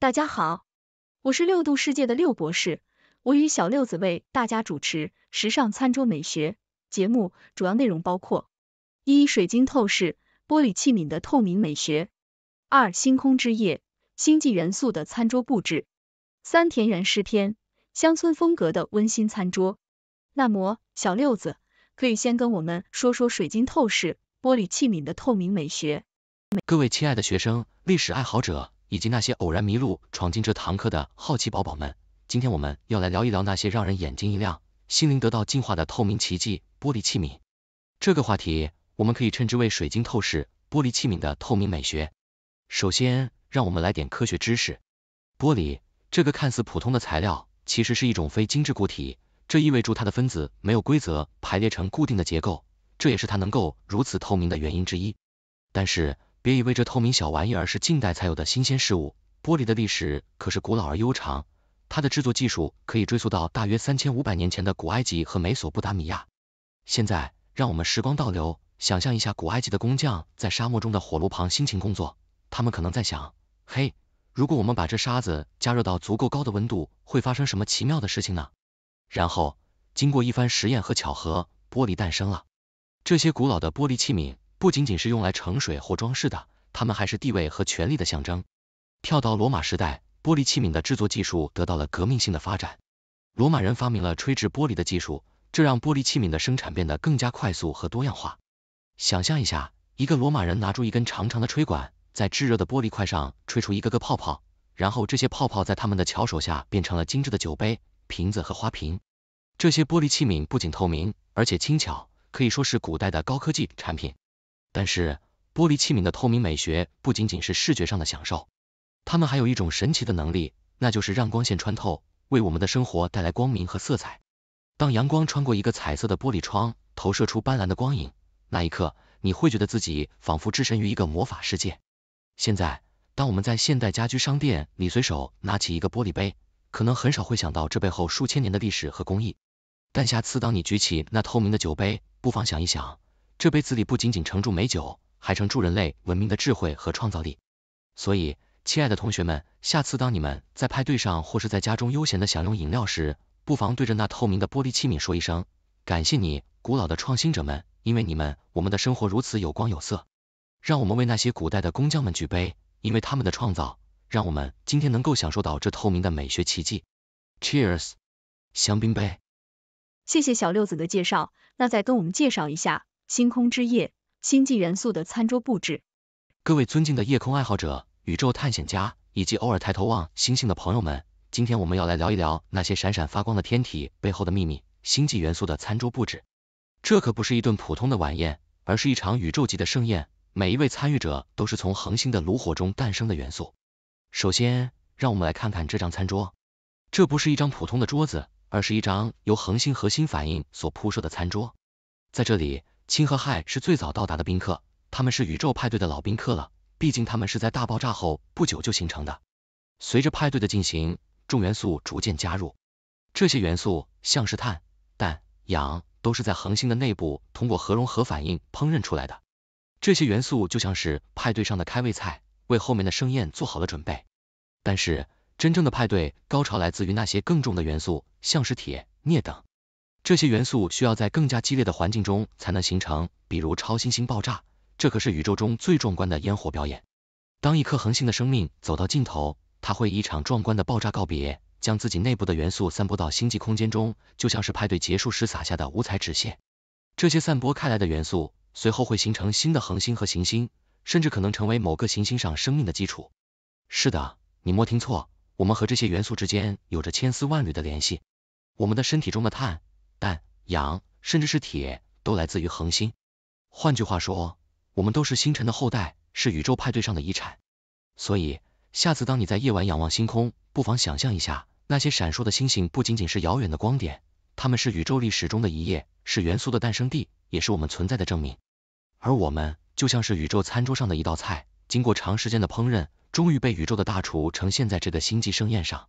大家好，我是六度世界的六博士，我与小六子为大家主持《时尚餐桌美学》节目，主要内容包括：一、水晶透视玻璃器皿的透明美学；二、星空之夜星际元素的餐桌布置；三、田园诗篇乡村风格的温馨餐桌。那么，小六子可以先跟我们说说水晶透视玻璃器皿的透明美学。各位亲爱的学生、历史爱好者。以及那些偶然迷路闯进这堂课的好奇宝宝们，今天我们要来聊一聊那些让人眼睛一亮、心灵得到净化的透明奇迹——玻璃器皿。这个话题，我们可以称之为“水晶透视玻璃器皿的透明美学”。首先，让我们来点科学知识。玻璃这个看似普通的材料，其实是一种非精致固体，这意味着它的分子没有规则排列成固定的结构，这也是它能够如此透明的原因之一。但是，别以为这透明小玩意儿是近代才有的新鲜事物，玻璃的历史可是古老而悠长。它的制作技术可以追溯到大约三千五百年前的古埃及和美索不达米亚。现在，让我们时光倒流，想象一下古埃及的工匠在沙漠中的火炉旁辛勤工作，他们可能在想：嘿，如果我们把这沙子加热到足够高的温度，会发生什么奇妙的事情呢？然后，经过一番实验和巧合，玻璃诞生了。这些古老的玻璃器皿。不仅仅是用来盛水或装饰的，它们还是地位和权力的象征。跳到罗马时代，玻璃器皿的制作技术得到了革命性的发展。罗马人发明了吹制玻璃的技术，这让玻璃器皿的生产变得更加快速和多样化。想象一下，一个罗马人拿出一根长长的吹管，在炙热的玻璃块上吹出一个个泡泡，然后这些泡泡在他们的巧手下变成了精致的酒杯、瓶子和花瓶。这些玻璃器皿不仅透明，而且轻巧，可以说是古代的高科技产品。但是，玻璃器皿的透明美学不仅仅是视觉上的享受，它们还有一种神奇的能力，那就是让光线穿透，为我们的生活带来光明和色彩。当阳光穿过一个彩色的玻璃窗，投射出斑斓的光影，那一刻，你会觉得自己仿佛置身于一个魔法世界。现在，当我们在现代家居商店里随手拿起一个玻璃杯，可能很少会想到这背后数千年的历史和工艺。但下次当你举起那透明的酒杯，不妨想一想。这杯子里不仅仅盛住美酒，还盛住人类文明的智慧和创造力。所以，亲爱的同学们，下次当你们在派对上或是在家中悠闲的享用饮料时，不妨对着那透明的玻璃器皿说一声：感谢你，古老的创新者们，因为你们，我们的生活如此有光有色。让我们为那些古代的工匠们举杯，因为他们的创造，让我们今天能够享受到这透明的美学奇迹。Cheers，香槟杯。谢谢小六子的介绍，那再跟我们介绍一下。星空之夜，星际元素的餐桌布置。各位尊敬的夜空爱好者、宇宙探险家以及偶尔抬头望星星的朋友们，今天我们要来聊一聊那些闪闪发光的天体背后的秘密。星际元素的餐桌布置，这可不是一顿普通的晚宴，而是一场宇宙级的盛宴。每一位参与者都是从恒星的炉火中诞生的元素。首先，让我们来看看这张餐桌。这不是一张普通的桌子，而是一张由恒星核心反应所铺设的餐桌。在这里。氢和氦是最早到达的宾客，他们是宇宙派对的老宾客了，毕竟他们是在大爆炸后不久就形成的。随着派对的进行，重元素逐渐加入，这些元素像是碳、氮、氧，都是在恒星的内部通过核融合反应烹饪出来的。这些元素就像是派对上的开胃菜，为后面的盛宴做好了准备。但是，真正的派对高潮来自于那些更重的元素，像是铁、镍等。这些元素需要在更加激烈的环境中才能形成，比如超新星爆炸，这可是宇宙中最壮观的烟火表演。当一颗恒星的生命走到尽头，它会以一场壮观的爆炸告别，将自己内部的元素散播到星际空间中，就像是派对结束时洒下的五彩纸屑。这些散播开来的元素，随后会形成新的恒星和行星，甚至可能成为某个行星上生命的基础。是的，你莫听错，我们和这些元素之间有着千丝万缕的联系，我们的身体中的碳。氮、氧，甚至是铁，都来自于恒星。换句话说，我们都是星辰的后代，是宇宙派对上的遗产。所以，下次当你在夜晚仰望星空，不妨想象一下，那些闪烁的星星不仅仅是遥远的光点，它们是宇宙历史中的一页，是元素的诞生地，也是我们存在的证明。而我们就像是宇宙餐桌上的一道菜，经过长时间的烹饪，终于被宇宙的大厨呈现在这个星际盛宴上。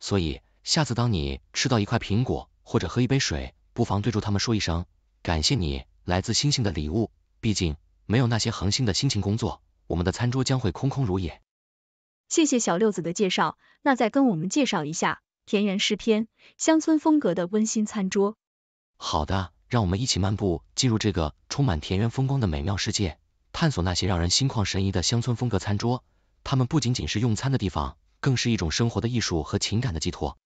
所以，下次当你吃到一块苹果，或者喝一杯水，不妨对住他们说一声感谢你来自星星的礼物，毕竟没有那些恒星的辛勤工作，我们的餐桌将会空空如也。谢谢小六子的介绍，那再跟我们介绍一下田园诗篇乡村风格的温馨餐桌。好的，让我们一起漫步进入这个充满田园风光的美妙世界，探索那些让人心旷神怡的乡村风格餐桌。它们不仅仅是用餐的地方，更是一种生活的艺术和情感的寄托。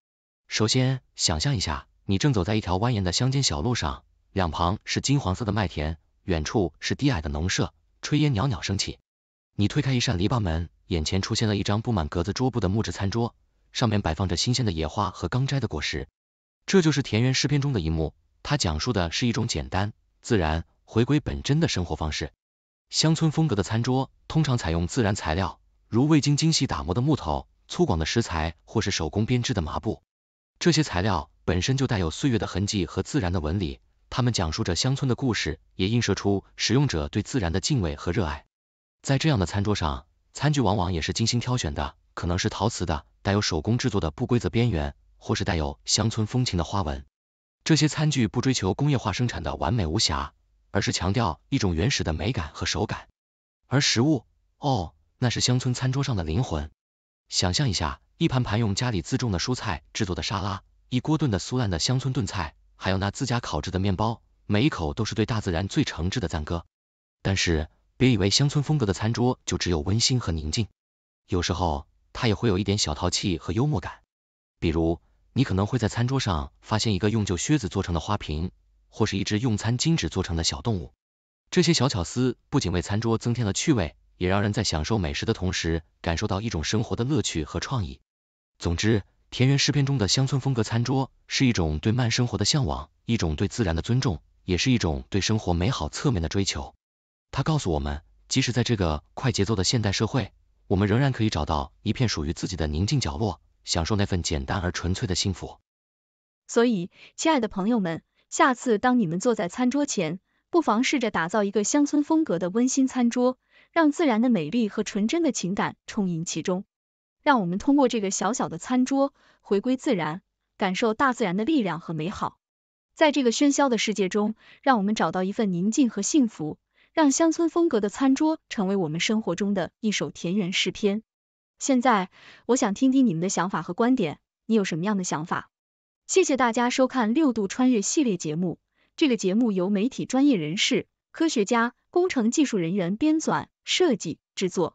首先，想象一下。你正走在一条蜿蜒的乡间小路上，两旁是金黄色的麦田，远处是低矮的农舍，炊烟袅袅升起。你推开一扇篱笆门，眼前出现了一张布满格子桌布的木质餐桌，上面摆放着新鲜的野花和刚摘的果实。这就是田园诗篇中的一幕，它讲述的是一种简单、自然、回归本真的生活方式。乡村风格的餐桌通常采用自然材料，如未经精细打磨的木头、粗犷的石材或是手工编织的麻布。这些材料本身就带有岁月的痕迹和自然的纹理，它们讲述着乡村的故事，也映射出使用者对自然的敬畏和热爱。在这样的餐桌上，餐具往往也是精心挑选的，可能是陶瓷的，带有手工制作的不规则边缘，或是带有乡村风情的花纹。这些餐具不追求工业化生产的完美无瑕，而是强调一种原始的美感和手感。而食物，哦，那是乡村餐桌上的灵魂。想象一下。一盘盘用家里自种的蔬菜制作的沙拉，一锅炖的酥烂的乡村炖菜，还有那自家烤制的面包，每一口都是对大自然最诚挚的赞歌。但是别以为乡村风格的餐桌就只有温馨和宁静，有时候它也会有一点小淘气和幽默感。比如你可能会在餐桌上发现一个用旧靴子做成的花瓶，或是一只用餐巾纸做成的小动物。这些小巧思不仅为餐桌增添了趣味，也让人在享受美食的同时，感受到一种生活的乐趣和创意。总之，田园诗篇中的乡村风格餐桌是一种对慢生活的向往，一种对自然的尊重，也是一种对生活美好侧面的追求。它告诉我们，即使在这个快节奏的现代社会，我们仍然可以找到一片属于自己的宁静角落，享受那份简单而纯粹的幸福。所以，亲爱的朋友们，下次当你们坐在餐桌前，不妨试着打造一个乡村风格的温馨餐桌，让自然的美丽和纯真的情感充盈其中。让我们通过这个小小的餐桌回归自然，感受大自然的力量和美好。在这个喧嚣的世界中，让我们找到一份宁静和幸福。让乡村风格的餐桌成为我们生活中的一首田园诗篇。现在，我想听听你们的想法和观点，你有什么样的想法？谢谢大家收看六度穿越系列节目。这个节目由媒体专业人士、科学家、工程技术人员编纂、设计、制作。